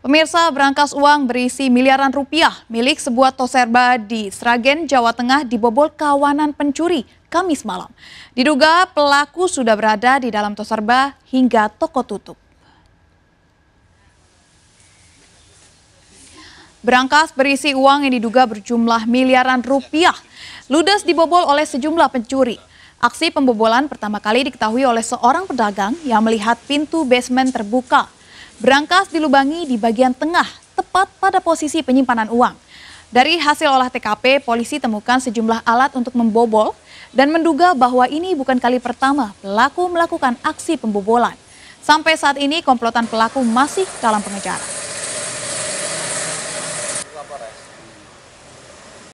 Pemirsa, berangkas uang berisi miliaran rupiah milik sebuah toserba di Sragen, Jawa Tengah dibobol kawanan pencuri Kamis malam. Diduga pelaku sudah berada di dalam toserba hingga toko tutup. Berangkas berisi uang yang diduga berjumlah miliaran rupiah. Ludes dibobol oleh sejumlah pencuri. Aksi pembobolan pertama kali diketahui oleh seorang pedagang yang melihat pintu basement terbuka Berangkas dilubangi di bagian tengah, tepat pada posisi penyimpanan uang. Dari hasil olah TKP, polisi temukan sejumlah alat untuk membobol dan menduga bahwa ini bukan kali pertama pelaku melakukan aksi pembobolan. Sampai saat ini komplotan pelaku masih dalam pengejaran.